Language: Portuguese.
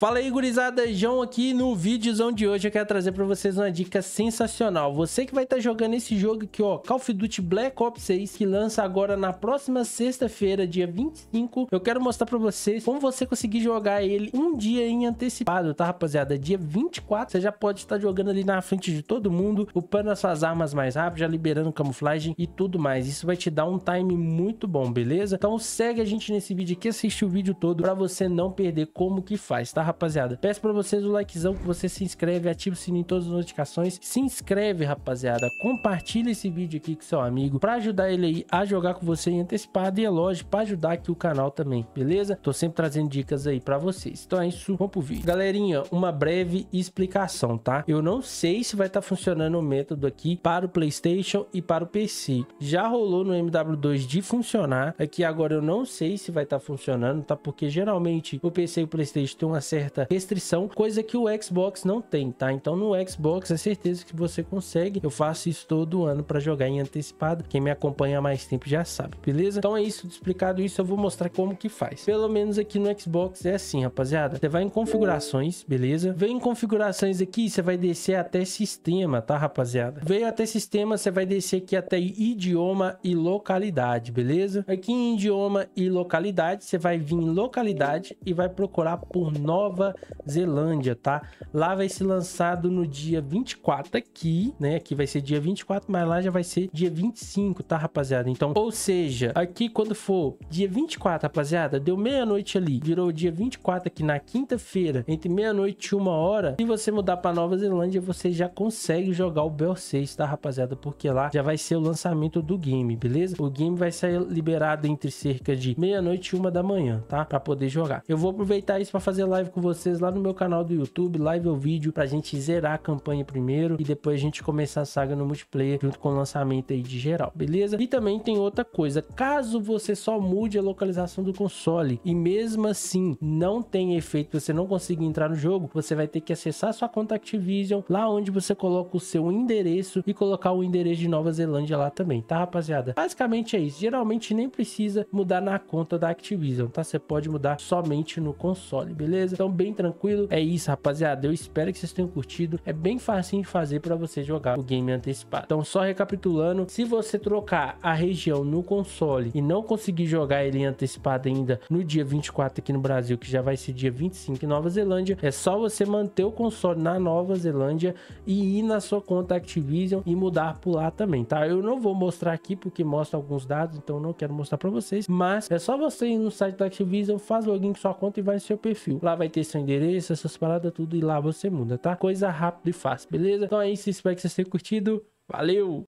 Fala aí, gurizada, João aqui no vídeozão de hoje eu quero trazer para vocês uma dica sensacional. Você que vai estar tá jogando esse jogo aqui, ó, Call of Duty Black Ops 6, que lança agora na próxima sexta-feira, dia 25, eu quero mostrar para vocês como você conseguir jogar ele um dia em antecipado, tá, rapaziada? Dia 24, você já pode estar tá jogando ali na frente de todo mundo, upando as suas armas mais rápido, já liberando camuflagem e tudo mais. Isso vai te dar um time muito bom, beleza? Então segue a gente nesse vídeo aqui, assiste o vídeo todo para você não perder como que faz, tá? rapaziada. Peço pra vocês o likezão, que você se inscreve, ativa o sininho em todas as notificações. Se inscreve, rapaziada. Compartilha esse vídeo aqui com seu amigo pra ajudar ele aí a jogar com você em antecipado. E é lógico, pra ajudar aqui o canal também, beleza? Tô sempre trazendo dicas aí pra vocês. Então é isso, vamos pro vídeo. Galerinha, uma breve explicação, tá? Eu não sei se vai estar tá funcionando o método aqui para o Playstation e para o PC. Já rolou no MW2 de funcionar. Aqui é agora eu não sei se vai estar tá funcionando, tá? Porque geralmente o PC e o Playstation tem uma certa certa restrição, coisa que o Xbox não tem, tá? Então no Xbox é certeza que você consegue. Eu faço isso todo ano para jogar em antecipado. Quem me acompanha há mais tempo já sabe, beleza? Então é isso, explicado isso, eu vou mostrar como que faz. Pelo menos aqui no Xbox é assim, rapaziada. Você vai em configurações, beleza? Vem em configurações aqui, você vai descer até sistema, tá, rapaziada? Veio até sistema, você vai descer aqui até idioma e localidade, beleza? Aqui em idioma e localidade, você vai vir em localidade e vai procurar por nova Nova Zelândia, tá? Lá vai ser lançado no dia 24 aqui, né? Aqui vai ser dia 24, mas lá já vai ser dia 25, tá, rapaziada? Então, ou seja, aqui quando for dia 24, rapaziada, deu meia-noite ali, virou dia 24 aqui na quinta-feira, entre meia-noite e uma hora, se você mudar para Nova Zelândia, você já consegue jogar o Bell 6, tá, rapaziada? Porque lá já vai ser o lançamento do game, beleza? O game vai sair liberado entre cerca de meia-noite e uma da manhã, tá? Para poder jogar. Eu vou aproveitar isso para fazer live com com vocês lá no meu canal do YouTube, live ou vídeo, pra gente zerar a campanha primeiro e depois a gente começar a saga no multiplayer junto com o lançamento aí de geral, beleza? E também tem outra coisa, caso você só mude a localização do console e mesmo assim não tem efeito, você não conseguir entrar no jogo, você vai ter que acessar sua conta Activision, lá onde você coloca o seu endereço e colocar o endereço de Nova Zelândia lá também, tá rapaziada? Basicamente é isso, geralmente nem precisa mudar na conta da Activision, tá? Você pode mudar somente no console, beleza? Então então, bem tranquilo. É isso, rapaziada. Eu espero que vocês tenham curtido. É bem facinho de fazer para você jogar o game antecipado. Então, só recapitulando, se você trocar a região no console e não conseguir jogar ele antecipado ainda no dia 24 aqui no Brasil, que já vai ser dia 25 em Nova Zelândia, é só você manter o console na Nova Zelândia e ir na sua conta Activision e mudar por lá também, tá? Eu não vou mostrar aqui porque mostra alguns dados, então não quero mostrar para vocês, mas é só você ir no site da Activision, faz login com sua conta e vai no seu perfil. Lá vai vai ter seu endereço, essas paradas tudo e lá você muda, tá? Coisa rápida e fácil, beleza? Então é isso, espero que vocês tenham curtido. Valeu!